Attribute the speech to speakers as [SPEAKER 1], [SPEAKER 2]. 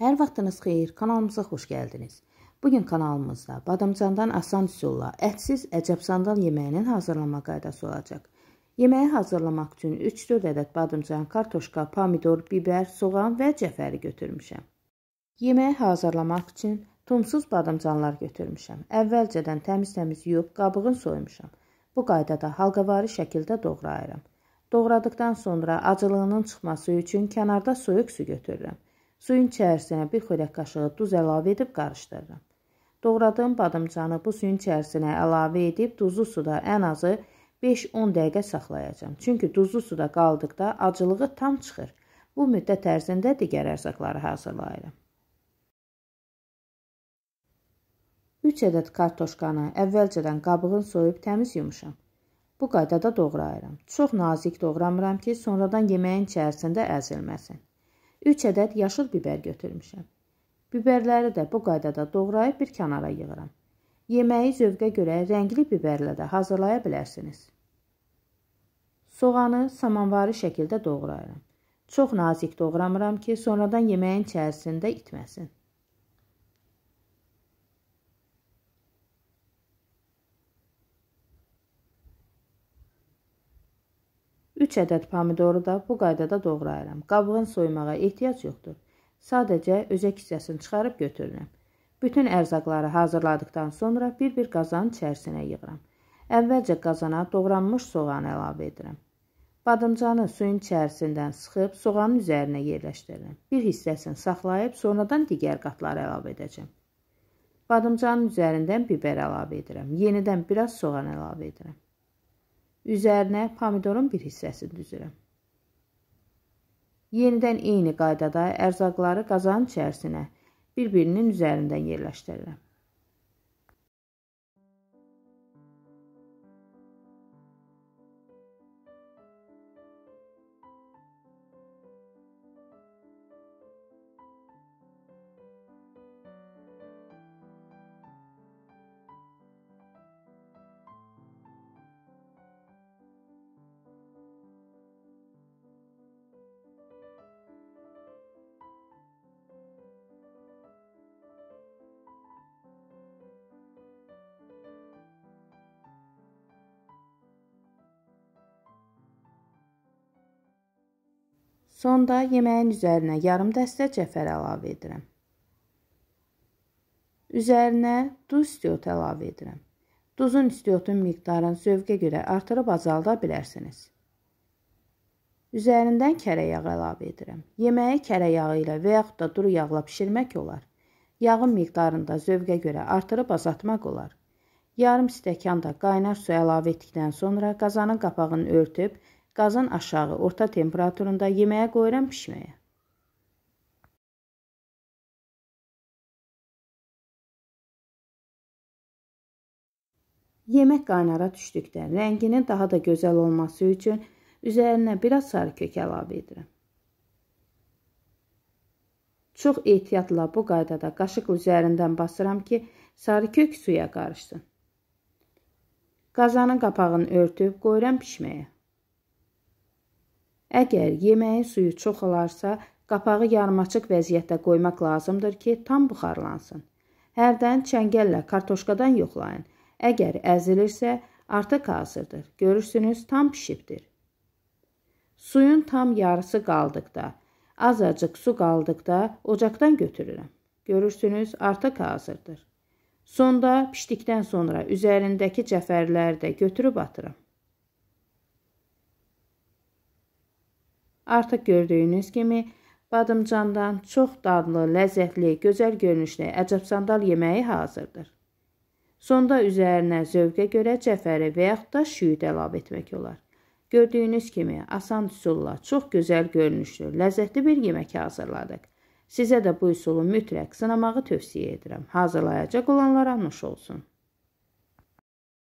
[SPEAKER 1] Hər vaxtınız xeyir, kanalımıza xoş gəldiniz. Bugün kanalımızda badamcandan asan üsulla ətsiz əcəb sandal yeməyinin hazırlanma qaydası olacaq. Yeməyi hazırlamaq üçün 3-4 ədəd badamcan, kartoşka, pomidor, biber, soğan və cəfəri götürmüşəm. Yeməyi hazırlamaq üçün tumsuz badamcanlar götürmüşəm. Əvvəlcədən təmiz-təmiz yuyub qabığını soymuşam. Bu qaydada halqavari şəkildə doğrayıram. Doğradıqdan sonra acılığının çıxması üçün kənarda soyuq su götürürəm. Suyun içərisinə bir xörək qaşığı duz əlavə edib qarışdırıram. Doğradığım badımcanı bu suyun içərisinə əlavə edib duzlu suda ən azı 5-10 dəqiqə saxlayacağam. Çünki duzlu suda qaldıqda acılığı tam çıxır. Bu müddət ərzində digər ərzaqları hazırlayıram. 3 ədəd kartoşkanı əvvəlcədən qabığın soyub təmiz yumuşam. Bu qaydada doğrayıram. Çox nazik doğramıram ki, sonradan yeməyin içərisində əzilməsin. 3 ədəd yaşıl biber götürmüşəm. Biberləri də bu qaydada doğrayıb bir kənara yığıram. Yeməyi zövqə görə rəngli biberlə də hazırlaya bilərsiniz. Soğanı samanvari şəkildə doğrayıram. Çox nazik doğramıram ki, sonradan yeməyin içərisində itməsin. 3 ədəd pomidoru da bu qaydada doğrayıram. Qabığın soymağa ehtiyac yoxdur. Sadəcə özə kisəsini çıxarıb götürürəm. Bütün ərzaqları hazırladıqdan sonra bir-bir qazanın içərisinə yığıram. Əvvəlcə qazana doğranmış soğanı əlavə edirəm. Badımcanı suyun içərisindən sıxıb soğanın üzərinə yerləşdirirəm. Bir hissəsini saxlayıb sonradan digər qatları əlavə edəcəm. Badımcanın üzərindən biber əlavə edirəm. Yenidən biraz soğan əlavə edirəm. Üzərinə pomidorun bir hissəsini düzürəm. Yenidən eyni qaydada ərzaqları qazanın içərisinə bir-birinin üzərindən yerləşdirirəm. Sonda yeməyin üzərinə yarım dəstə cəfər əlavə edirəm. Üzərinə duz istiotu əlavə edirəm. Duzun istiotun miqdarını zövqə görə artırıb azalda bilərsiniz. Üzərindən kərə yağı əlavə edirəm. Yeməyi kərə yağı ilə və yaxud da duru yağla pişirmək olar. Yağın miqdarını da zövqə görə artırıb azaltmaq olar. Yarım stəkan da qaynar su əlavə etdikdən sonra qazanın qapağını örtüb Qazan aşağı, orta temperaturunda yeməyə qoyuram bişməyə. Yemək qaynara düşdükdə rənginin daha da gözəl olması üçün üzərinə biraz sarı kök əlavə edirəm. Çox ehtiyatla bu qaydada qaşıqla üzərindən basıram ki, sarı kök suya qarışsın. Qazanın qapağını örtüb qoyuram pişməyə. Əgər yeməyin suyu çox olarsa, qapağı yarımaçıq vəziyyətdə qoymaq lazımdır ki, tam buxarlansın. Hərdən çəngəllə kartoşkadan yoxlayın. Əgər əzilirsə, artıq hazırdır. Görürsünüz, tam pişibdir. Suyun tam yarısı qaldıqda, azacıq su qaldıqda ocaqdan götürürəm. Görürsünüz, artıq hazırdır. Sonda pişdikdən sonra üzərindəki cəfərləri də götürüb atıram. Artıq gördüyünüz kimi badımcandan çox dadlı, ləzzətli, gözəl görünüşlü əcəb sandal yeməyi hazırdır. Sonda üzərinə zövqə görə cəfəri və yaxud da şüyüd əlavə etmək olar. Gördüyünüz kimi asan üsulla çox gözəl görünüşlü, ləzzətli bir yemək hazırladıq. Sizə də bu üsulu mütləq sınamağı tövsiyə edirəm. Hazırlayacaq olanlar anış olsun.